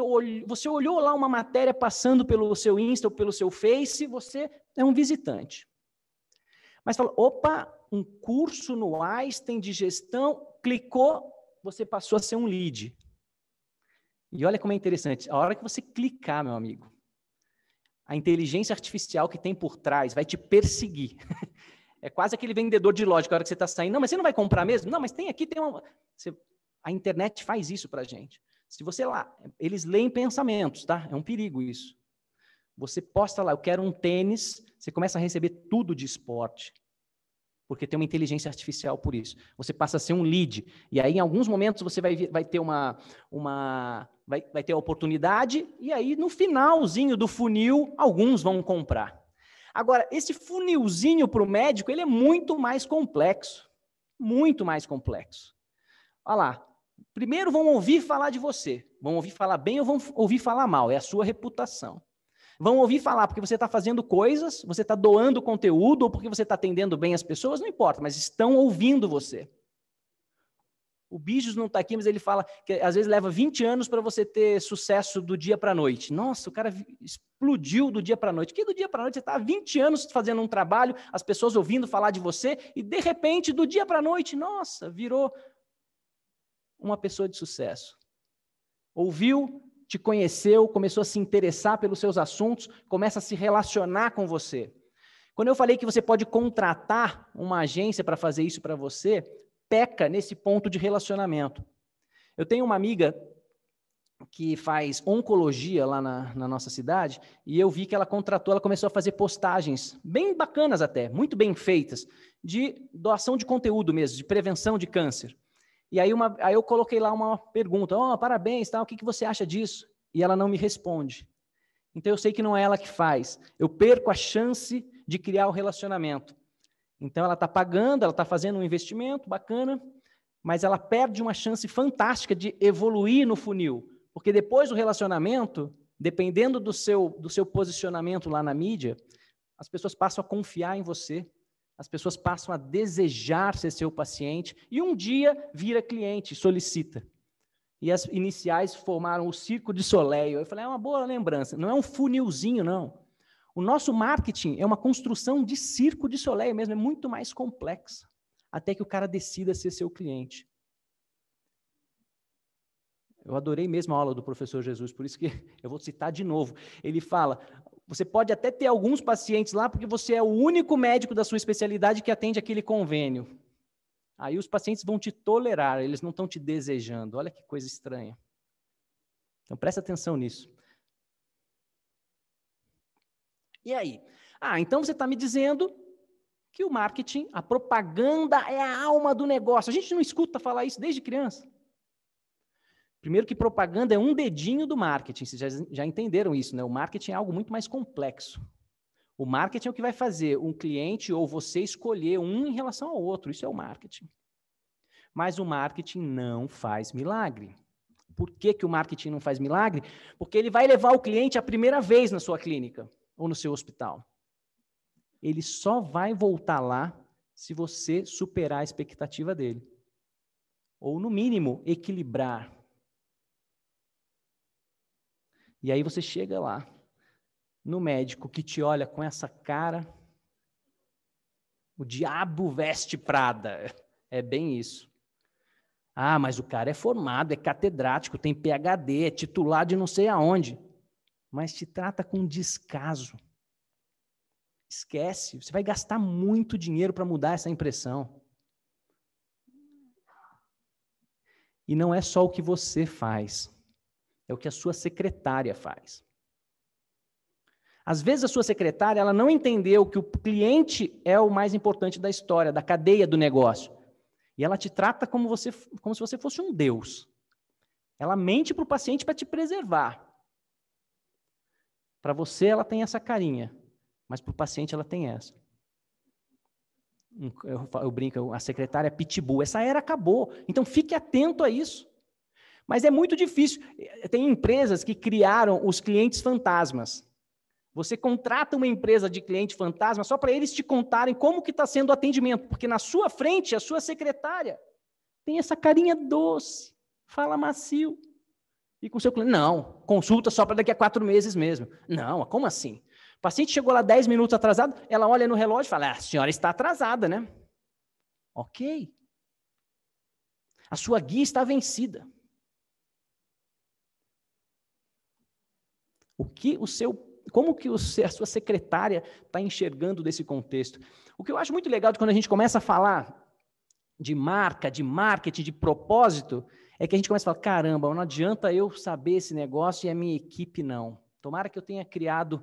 você olhou lá uma matéria passando pelo seu Insta ou pelo seu Face, você é um visitante. Mas fala, opa, um curso no Einstein de gestão, clicou, você passou a ser um lead. E olha como é interessante, a hora que você clicar, meu amigo, a inteligência artificial que tem por trás vai te perseguir. É quase aquele vendedor de lógica, a hora que você está saindo, não, mas você não vai comprar mesmo? Não, mas tem aqui, tem uma... Você... A internet faz isso para gente. Se você lá, eles leem pensamentos, tá? É um perigo isso. Você posta lá, eu quero um tênis, você começa a receber tudo de esporte porque tem uma inteligência artificial por isso. Você passa a ser um lead. E aí, em alguns momentos, você vai, vai ter uma. uma vai, vai ter a oportunidade, e aí, no finalzinho do funil, alguns vão comprar. Agora, esse funilzinho para o médico, ele é muito mais complexo. Muito mais complexo. Olha lá. Primeiro vão ouvir falar de você. Vão ouvir falar bem ou vão ouvir falar mal. É a sua reputação vão ouvir falar porque você está fazendo coisas, você está doando conteúdo ou porque você está atendendo bem as pessoas, não importa, mas estão ouvindo você. O Bijos não está aqui, mas ele fala que às vezes leva 20 anos para você ter sucesso do dia para a noite. Nossa, o cara explodiu do dia para a noite. Que do dia para a noite você está há 20 anos fazendo um trabalho, as pessoas ouvindo falar de você, e de repente, do dia para a noite, nossa, virou uma pessoa de sucesso. Ouviu, te conheceu, começou a se interessar pelos seus assuntos, começa a se relacionar com você. Quando eu falei que você pode contratar uma agência para fazer isso para você, peca nesse ponto de relacionamento. Eu tenho uma amiga que faz oncologia lá na, na, nossa cidade, e eu vi que ela contratou, ela começou a fazer postagens bem bacanas até, muito bem feitas, de doação de conteúdo mesmo, de prevenção de câncer. E aí, uma, aí eu coloquei lá uma pergunta: oh, parabéns, tal, o que, que você acha disso? E ela não me responde. Então eu sei que não é ela que faz. Eu perco a chance de criar o relacionamento. Então ela está pagando, ela está fazendo um investimento bacana, mas ela perde uma chance fantástica de evoluir no funil. Porque depois do relacionamento, dependendo do seu, do seu posicionamento lá na mídia, as pessoas passam a confiar em você as pessoas passam a desejar ser seu paciente e um dia vira cliente, solicita. E as iniciais formaram o Circo de Soleil. Eu falei, é uma boa lembrança, não é um funilzinho, não. O nosso marketing é uma construção de Circo de Soleil mesmo, é muito mais complexa, até que o cara decida ser seu cliente. Eu adorei mesmo a aula do professor Jesus, por isso que eu vou citar de novo. Ele fala: você pode até ter alguns pacientes lá, porque você é o único médico da sua especialidade que atende aquele convênio. Aí os pacientes vão te tolerar, eles não estão te desejando. Olha que coisa estranha. Então presta atenção nisso. E aí? Ah, então você está me dizendo que o marketing, a propaganda é a alma do negócio. A gente não escuta falar isso desde criança. Primeiro que propaganda é um dedinho do marketing, vocês já, já entenderam isso, né? O marketing é algo muito mais complexo. O marketing é o que vai fazer um cliente ou você escolher um em relação ao outro, isso é o marketing. Mas o marketing não faz milagre. Por que, que o marketing não faz milagre? Porque ele vai levar o cliente a primeira vez na sua clínica ou no seu hospital. Ele só vai voltar lá se você superar a expectativa dele. Ou, no mínimo, equilibrar e aí você chega lá, no médico que te olha com essa cara, o diabo veste Prada. É bem isso. Ah, mas o cara é formado, é catedrático, tem PhD, é titular de não sei aonde. Mas te trata com descaso. Esquece, você vai gastar muito dinheiro para mudar essa impressão. E não é só o que você faz é o que a sua secretária faz. Às vezes a sua secretária ela não entendeu que o cliente é o mais importante da história, da cadeia do negócio. E ela te trata como, você, como se você fosse um deus. Ela mente para o paciente para te preservar. Para você ela tem essa carinha, mas para o paciente ela tem essa. Eu, eu brinco, a secretária é pitbull. Essa era acabou. Então fique atento a isso. Mas é muito difícil. Tem empresas que criaram os clientes fantasmas. Você contrata uma empresa de cliente fantasma só para eles te contarem como que está sendo o atendimento, porque na sua frente a sua secretária tem essa carinha doce, fala macio. E com o seu cliente, não, consulta só para daqui a quatro meses mesmo. Não, como assim? O paciente chegou lá dez minutos atrasado, ela olha no relógio e fala, ah, a senhora está atrasada, né? Ok. A sua guia está vencida. O que o seu como que a sua secretária está enxergando desse contexto? O que eu acho muito legal de quando a gente começa a falar de marca, de marketing, de propósito, é que a gente começa a falar: caramba, não adianta eu saber esse negócio e a minha equipe não. Tomara que eu tenha criado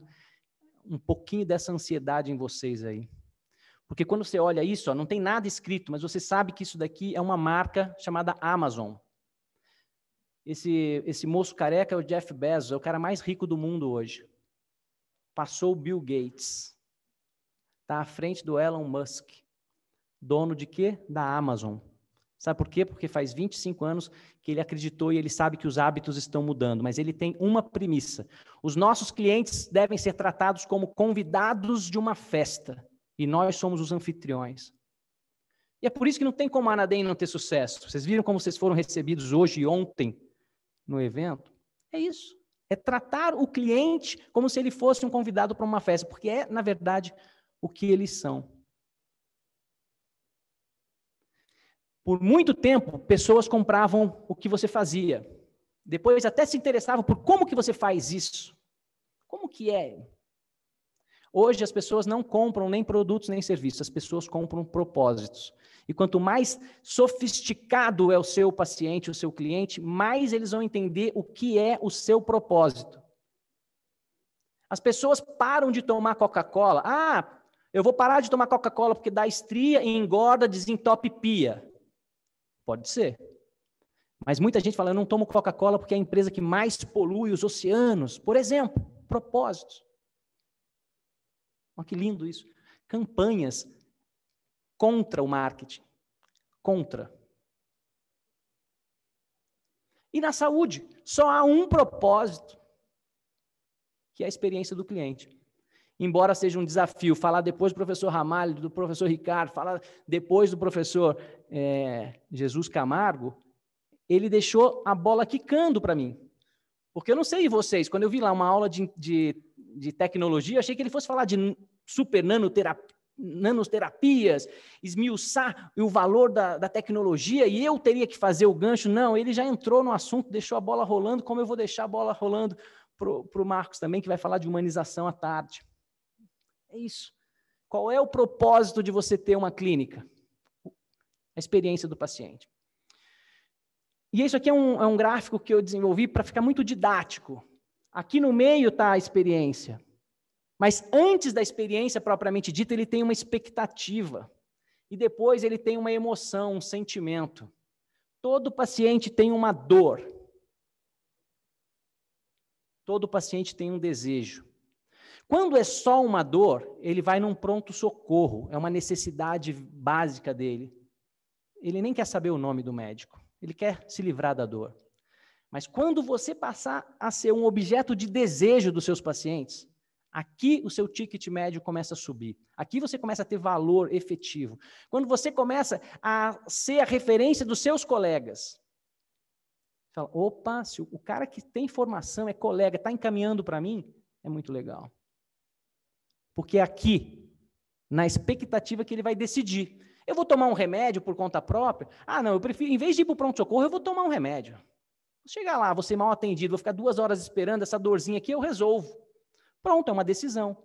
um pouquinho dessa ansiedade em vocês aí. Porque quando você olha isso, ó, não tem nada escrito, mas você sabe que isso daqui é uma marca chamada Amazon. Esse, esse moço careca é o Jeff Bezos, é o cara mais rico do mundo hoje. Passou o Bill Gates. Está à frente do Elon Musk. Dono de quê? Da Amazon. Sabe por quê? Porque faz 25 anos que ele acreditou e ele sabe que os hábitos estão mudando, mas ele tem uma premissa: os nossos clientes devem ser tratados como convidados de uma festa e nós somos os anfitriões. E é por isso que não tem como a Anadem não ter sucesso. Vocês viram como vocês foram recebidos hoje e ontem no evento é isso. É tratar o cliente como se ele fosse um convidado para uma festa, porque é, na verdade, o que eles são. Por muito tempo, pessoas compravam o que você fazia. Depois até se interessavam por como que você faz isso. Como que é? Hoje as pessoas não compram nem produtos nem serviços, as pessoas compram propósitos. E quanto mais sofisticado é o seu paciente, o seu cliente, mais eles vão entender o que é o seu propósito. As pessoas param de tomar Coca-Cola. Ah, eu vou parar de tomar Coca-Cola porque dá estria, engorda, desentope pia. Pode ser. Mas muita gente fala, eu não tomo Coca-Cola porque é a empresa que mais polui os oceanos. Por exemplo, propósitos. Olha que lindo isso. Campanhas contra o marketing. Contra. E na saúde, só há um propósito, que é a experiência do cliente. Embora seja um desafio falar depois do professor Ramalho, do professor Ricardo, falar depois do professor é, Jesus Camargo, ele deixou a bola quicando para mim. Porque eu não sei vocês, quando eu vi lá uma aula de, de, de tecnologia, achei que ele fosse falar de super nanoterapia, nanoterapias, esmiuçar o valor da, da tecnologia e eu teria que fazer o gancho. Não, ele já entrou no assunto, deixou a bola rolando, como eu vou deixar a bola rolando para o Marcos também, que vai falar de humanização à tarde. É isso. Qual é o propósito de você ter uma clínica? A experiência do paciente. E isso aqui é um, é um gráfico que eu desenvolvi para ficar muito didático. Aqui no meio está a experiência. Mas antes da experiência propriamente dita, ele tem uma expectativa. E depois ele tem uma emoção, um sentimento. Todo paciente tem uma dor. Todo paciente tem um desejo. Quando é só uma dor, ele vai num pronto-socorro, é uma necessidade básica dele. Ele nem quer saber o nome do médico, ele quer se livrar da dor. Mas quando você passar a ser um objeto de desejo dos seus pacientes, Aqui o seu ticket médio começa a subir. Aqui você começa a ter valor efetivo. Quando você começa a ser a referência dos seus colegas, fala: opa, se o cara que tem formação é colega, está encaminhando para mim, é muito legal. Porque aqui, na expectativa que ele vai decidir. Eu vou tomar um remédio por conta própria? Ah, não, eu prefiro, em vez de ir para o pronto-socorro, eu vou tomar um remédio. Chegar lá, vou ser é mal atendido, vou ficar duas horas esperando essa dorzinha aqui, eu resolvo. Pronto, é uma decisão.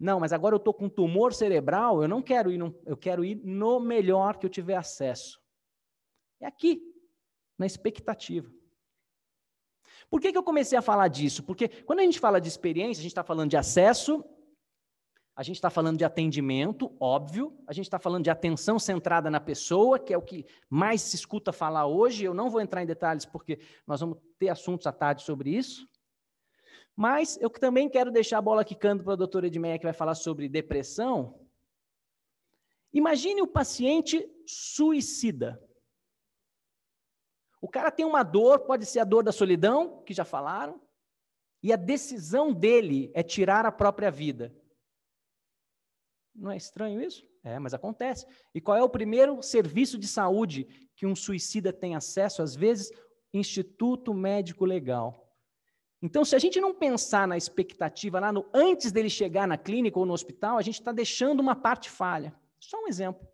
Não, mas agora eu estou com tumor cerebral, eu não quero ir, no, eu quero ir no melhor que eu tiver acesso. É aqui, na expectativa. Por que, que eu comecei a falar disso? Porque quando a gente fala de experiência, a gente está falando de acesso, a gente está falando de atendimento, óbvio, a gente está falando de atenção centrada na pessoa, que é o que mais se escuta falar hoje. Eu não vou entrar em detalhes porque nós vamos ter assuntos à tarde sobre isso. Mas eu também quero deixar a bola quicando para a doutora Edmeia, que vai falar sobre depressão. Imagine o paciente suicida. O cara tem uma dor, pode ser a dor da solidão, que já falaram, e a decisão dele é tirar a própria vida. Não é estranho isso? É, mas acontece. E qual é o primeiro serviço de saúde que um suicida tem acesso? Às vezes, Instituto Médico Legal. Então, se a gente não pensar na expectativa lá no antes dele chegar na clínica ou no hospital, a gente está deixando uma parte falha. Só um exemplo: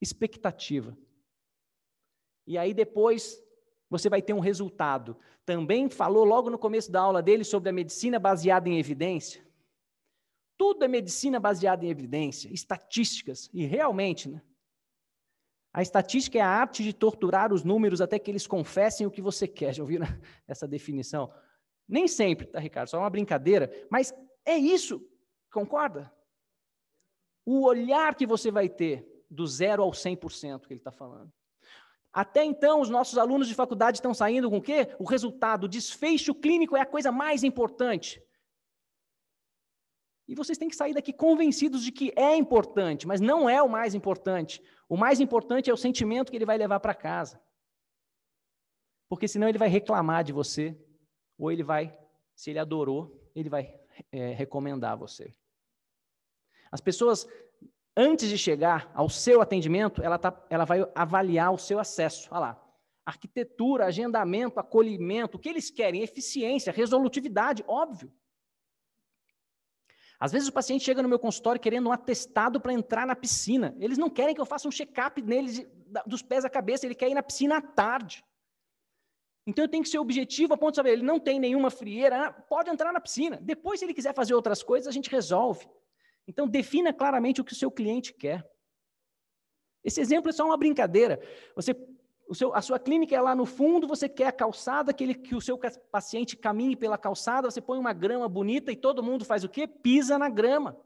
expectativa. E aí depois você vai ter um resultado. Também falou logo no começo da aula dele sobre a medicina baseada em evidência. Tudo é medicina baseada em evidência, estatísticas, e realmente, né? A estatística é a arte de torturar os números até que eles confessem o que você quer. Já ouviram essa definição? Nem sempre, tá, Ricardo? Só é uma brincadeira, mas é isso, concorda? O olhar que você vai ter do zero ao 100% que ele está falando. Até então, os nossos alunos de faculdade estão saindo com o quê? O resultado, o desfecho clínico é a coisa mais importante. E vocês têm que sair daqui convencidos de que é importante, mas não é o mais importante. O mais importante é o sentimento que ele vai levar para casa. Porque senão ele vai reclamar de você, ou ele vai, se ele adorou, ele vai é, recomendar você. As pessoas, antes de chegar ao seu atendimento, ela, tá, ela vai avaliar o seu acesso. Olha lá. Arquitetura, agendamento, acolhimento, o que eles querem? Eficiência, resolutividade, óbvio. Às vezes o paciente chega no meu consultório querendo um atestado para entrar na piscina. Eles não querem que eu faça um check-up neles dos pés à cabeça, ele quer ir na piscina à tarde. Então eu tenho que ser objetivo a ponto de saber, ele não tem nenhuma frieira, ah, pode entrar na piscina. Depois, se ele quiser fazer outras coisas, a gente resolve. Então defina claramente o que o seu cliente quer. Esse exemplo é só uma brincadeira. Você, seu, a sua clínica é lá no fundo, você quer a calçada, aquele que o seu paciente caminhe pela calçada, você põe uma grama bonita e todo mundo faz o quê? Pisa na grama.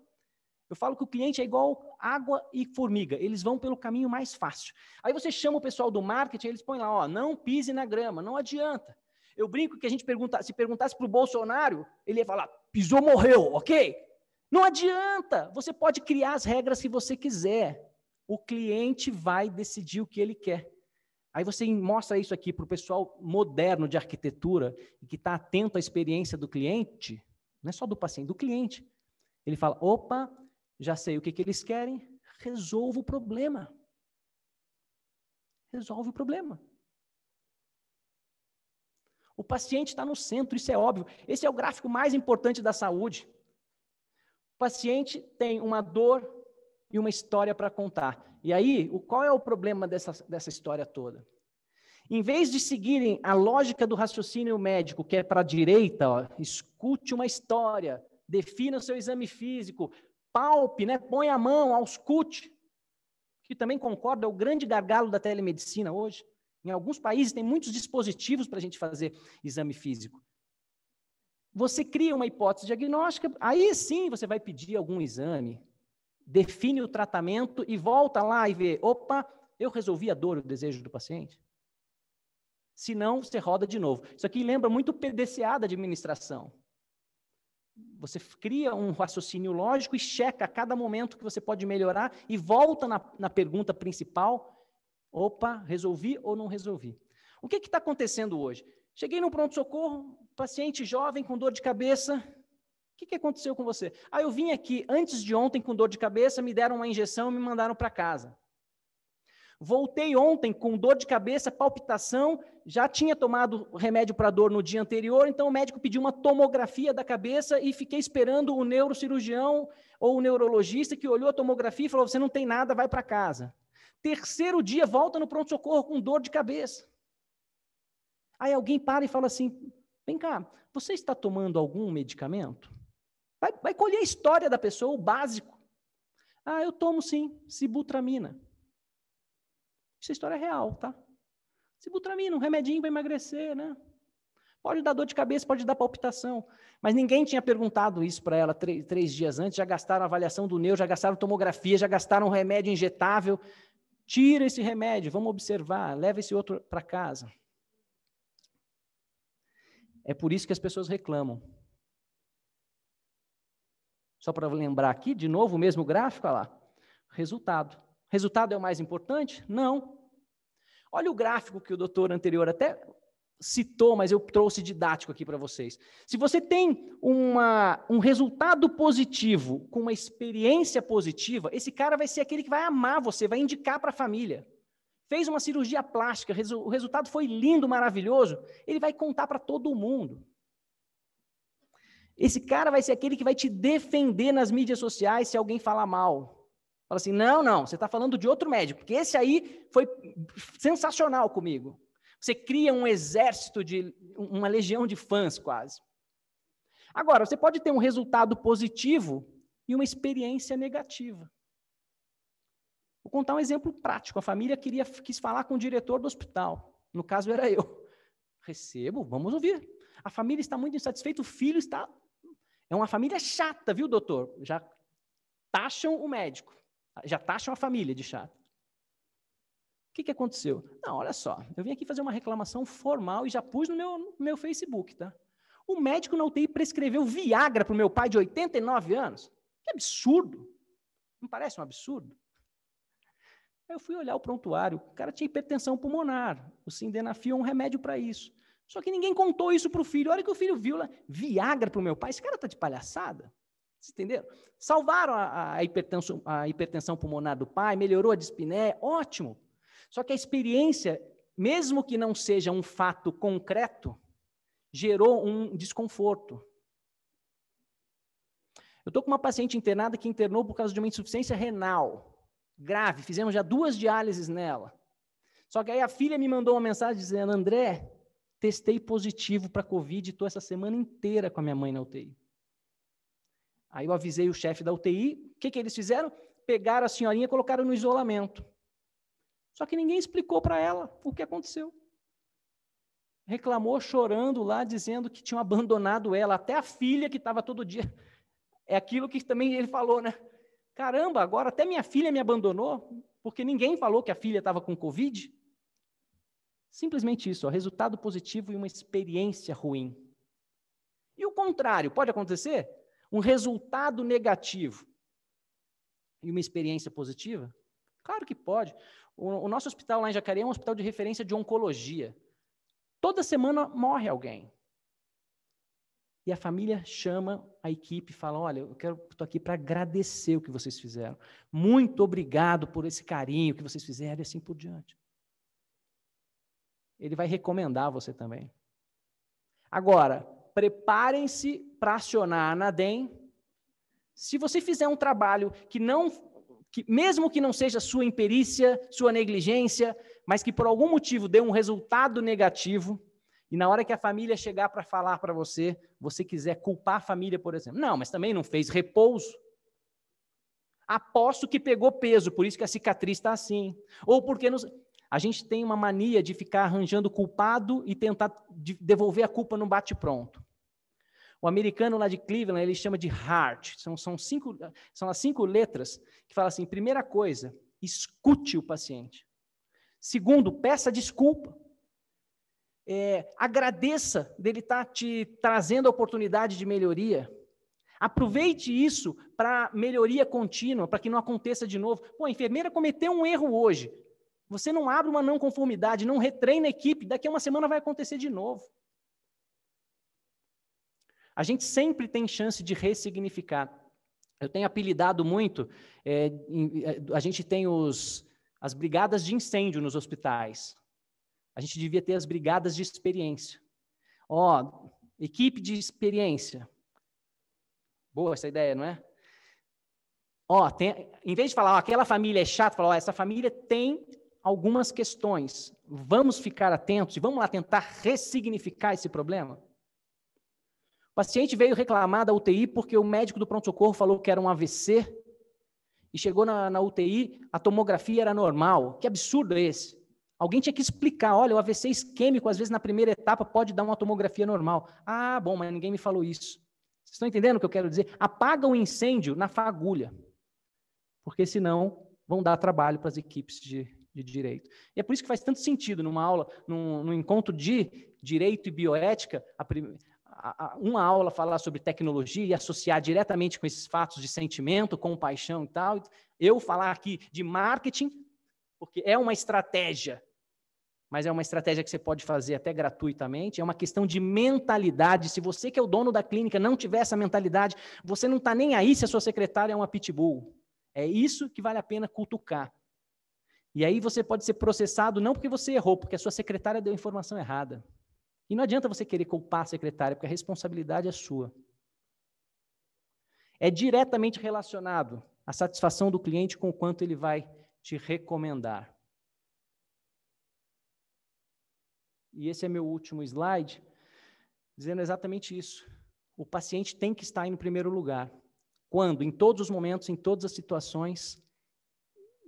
Eu falo que o cliente é igual água e formiga, eles vão pelo caminho mais fácil. Aí você chama o pessoal do marketing, eles põem lá, ó, não pise na grama, não adianta. Eu brinco que a gente pergunta, se perguntasse para o Bolsonaro, ele ia falar, pisou, morreu, ok? Não adianta, você pode criar as regras que você quiser. O cliente vai decidir o que ele quer. Aí você mostra isso aqui para o pessoal moderno de arquitetura e que está atento à experiência do cliente, não é só do paciente, do cliente. Ele fala: opa, já sei o que, que eles querem, resolvo o problema. Resolve o problema. O paciente está no centro, isso é óbvio. Esse é o gráfico mais importante da saúde. O paciente tem uma dor e uma história para contar. E aí, o, qual é o problema dessa, dessa história toda? Em vez de seguirem a lógica do raciocínio médico, que é para a direita, ó, escute uma história, defina o seu exame físico, palpe, né? põe a mão, auscute, que também concorda, é o grande gargalo da telemedicina hoje. Em alguns países tem muitos dispositivos para a gente fazer exame físico. Você cria uma hipótese diagnóstica, aí sim você vai pedir algum exame, define o tratamento e volta lá e vê: opa, eu resolvi a dor, o desejo do paciente. Se não, você roda de novo. Isso aqui lembra muito o PDCA da administração. Você cria um raciocínio lógico e checa a cada momento que você pode melhorar e volta na, na pergunta principal. Opa, resolvi ou não resolvi? O que está acontecendo hoje? Cheguei no pronto-socorro, paciente jovem com dor de cabeça, o que, que, aconteceu com você? Ah, eu vim aqui antes de ontem com dor de cabeça, me deram uma injeção e me mandaram para casa. Voltei ontem com dor de cabeça, palpitação, já tinha tomado remédio para dor no dia anterior, então o médico pediu uma tomografia da cabeça e fiquei esperando o neurocirurgião ou o neurologista que olhou a tomografia e falou: "Você não tem nada, vai para casa". Terceiro dia volta no pronto socorro com dor de cabeça. Aí alguém para e fala assim: "Vem cá, você está tomando algum medicamento?" Vai, vai colher a história da pessoa, o básico. Ah, eu tomo sim, sibutramina. Isso é história real, tá? Sibutramina, um remedinho para emagrecer, né? Pode dar dor de cabeça, pode dar palpitação. Mas ninguém tinha perguntado isso para ela três, três, dias antes. Já gastaram avaliação do neuro, já gastaram tomografia, já gastaram remédio injetável. Tira esse remédio, vamos observar, leva esse outro para casa. É por isso que as pessoas reclamam. Só para lembrar aqui, de novo, o mesmo gráfico, olha lá. Resultado. Resultado é o mais importante? Não. Olha o gráfico que o doutor anterior até citou, mas eu trouxe didático aqui para vocês. Se você tem uma, um resultado positivo com uma experiência positiva, esse cara vai ser aquele que vai amar você, vai indicar para a família. Fez uma cirurgia plástica, o resultado foi lindo, maravilhoso, ele vai contar para todo mundo. Esse cara vai ser aquele que vai te defender nas mídias sociais se alguém falar mal. Fala assim: não, não, você está falando de outro médico, porque esse aí foi sensacional comigo. Você cria um exército de uma legião de fãs quase. Agora, você pode ter um resultado positivo e uma experiência negativa. Vou contar um exemplo prático. A família queria quis falar com o diretor do hospital. No caso era eu. Recebo, vamos ouvir. A família está muito insatisfeita, o filho está é uma família chata, viu, doutor? Já taxam o médico. Já taxa uma família de chato. O que, que aconteceu? Não, olha só, eu vim aqui fazer uma reclamação formal e já pus no meu, no meu Facebook, tá? O médico na UTI prescreveu Viagra para o meu pai de 89 anos. Que absurdo! Não parece um absurdo? Aí eu fui olhar o prontuário, o cara tinha hipertensão pulmonar. O Sindenafil é um remédio para isso. Só que ninguém contou isso para o filho. Olha que o filho viu lá, Viagra para o meu pai, esse cara está de palhaçada entenderam? Salvaram a, a, hipertensão, a hipertensão pulmonar do pai, melhorou a dispneia, ótimo. Só que a experiência, mesmo que não seja um fato concreto, gerou um desconforto. Eu estou com uma paciente internada que internou por causa de uma insuficiência renal grave. Fizemos já duas diálises nela. Só que aí a filha me mandou uma mensagem dizendo: André, testei positivo para Covid e estou essa semana inteira com a minha mãe na UTI. Aí eu avisei o chefe da UTI. O que, que eles fizeram? Pegaram a senhorinha e colocaram no isolamento. Só que ninguém explicou para ela o que aconteceu. Reclamou chorando lá, dizendo que tinham abandonado ela, até a filha que estava todo dia. É aquilo que também ele falou, né? Caramba, agora até minha filha me abandonou, porque ninguém falou que a filha estava com Covid. Simplesmente isso, ó, resultado positivo e uma experiência ruim. E o contrário, pode acontecer? um resultado negativo e uma experiência positiva? Claro que pode. O, o nosso hospital lá em Jacareí é um hospital de referência de oncologia. Toda semana morre alguém. E a família chama a equipe e fala: Olha, eu estou aqui para agradecer o que vocês fizeram. Muito obrigado por esse carinho que vocês fizeram e assim por diante. Ele vai recomendar você também. Agora, preparem-se para acionar a NADEM. Se você fizer um trabalho que não, que, mesmo que não seja sua imperícia, sua negligência, mas que por algum motivo deu um resultado negativo, e na hora que a família chegar para falar para você, você quiser culpar a família, por exemplo. Não, mas também não fez repouso. Aposto que pegou peso, por isso que a cicatriz está assim. Ou porque. não. A gente tem uma mania de ficar arranjando culpado e tentar devolver a culpa num bate-pronto. O americano lá de Cleveland, ele chama de HART. São, são, cinco, são as cinco letras que fala assim: primeira coisa, escute o paciente. Segundo, peça desculpa. É, agradeça dele estar tá te trazendo a oportunidade de melhoria. Aproveite isso para melhoria contínua, para que não aconteça de novo. Pô, a enfermeira cometeu um erro hoje. Você não abre uma não conformidade, não retreina a equipe, daqui a uma semana vai acontecer de novo. A gente sempre tem chance de ressignificar. Eu tenho apelidado muito, é, é a gente tem os, as brigadas de incêndio nos hospitais. A gente devia ter as brigadas de experiência. Ó, oh, equipe de experiência. Boa essa ideia, não é? Ó, em vez de falar, ó, aquela família é chata, falar, ó, essa família tem algumas questões. Vamos ficar atentos e vamos lá tentar ressignificar esse problema? O paciente veio reclamar da UTI porque o médico do pronto-socorro falou que era um AVC e chegou na, na, UTI, a tomografia era normal. Que absurdo é esse? Alguém tinha que explicar, olha, o AVC isquêmico, às vezes na primeira etapa pode dar uma tomografia normal. Ah, bom, mas ninguém me falou isso. Vocês estão entendendo o que eu quero dizer? Apaga o incêndio na fagulha, porque senão vão dar trabalho para as equipes de, de direito. E é por isso que faz tanto sentido numa aula, num, num encontro de direito e bioética, a prim... a, a, uma aula falar sobre tecnologia e associar diretamente com esses fatos de sentimento, compaixão e tal. Eu falar aqui de marketing, porque é uma estratégia, mas é uma estratégia que você pode fazer até gratuitamente. É uma questão de mentalidade. Se você que é o dono da clínica não tiver essa mentalidade, você não está nem aí se a sua secretária é uma pitbull. É isso que vale a pena cutucar. E aí você pode ser processado não porque você errou, porque a sua secretária deu informação errada. E não adianta você querer culpar a secretária, porque a responsabilidade é sua. É diretamente relacionado a satisfação do cliente com o quanto ele vai te recomendar. E esse é meu último slide, dizendo exatamente isso. O paciente tem que estar em primeiro lugar. Quando? Em todos os momentos, em todas as situações,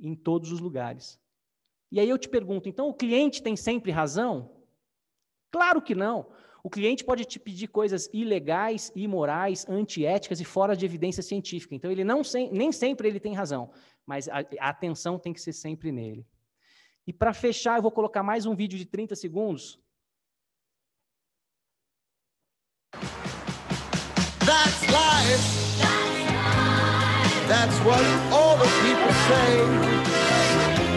em todos os lugares. E aí eu te pergunto, então o cliente tem sempre razão? Claro que não. O cliente pode te pedir coisas ilegais, imorais, antiéticas e fora de evidência científica. Então ele não nem sempre ele tem razão, mas a, a atenção tem que ser sempre nele. E para fechar, eu vou colocar mais um vídeo de 30 segundos. That's life. That's what all the people say.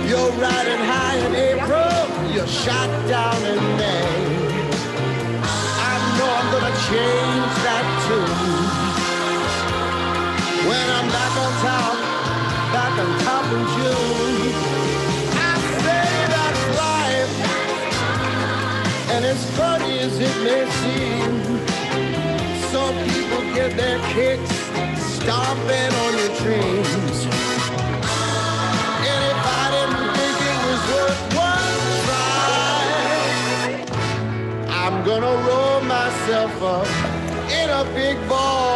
You're riding high in April, you're shot down in May. I know I'm gonna change that tune. When I'm back on top, back on top in June. I say that's life, and as funny as it may seem, some people get their kicks stomping on your dreams. worth one try, I'm gonna roll myself up in a big ball.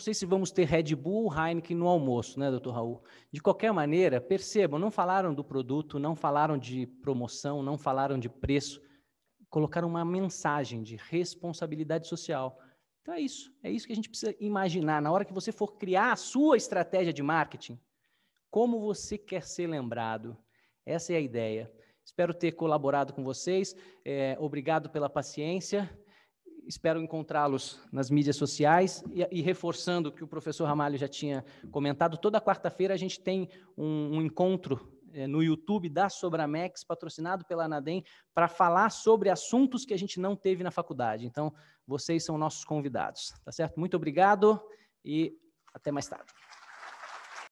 não sei se vamos ter Red Bull ou Heineken no almoço, né, doutor Raul? De qualquer maneira, percebam, não falaram do produto, não falaram de promoção, não falaram de preço, colocaram uma mensagem de responsabilidade social. Então é isso, é isso que a gente precisa imaginar na hora que você for criar a sua estratégia de marketing. Como você quer ser lembrado? Essa é a ideia. Espero ter colaborado com vocês. É, obrigado pela paciência espero encontrá-los nas mídias sociais e, e reforçando o que o professor Ramalho já tinha comentado, toda quarta-feira a gente tem um, um encontro é, no YouTube da Sobramex, patrocinado pela Anadem, para falar sobre assuntos que a gente não teve na faculdade. Então, vocês são nossos convidados, tá certo? Muito obrigado e até mais tarde.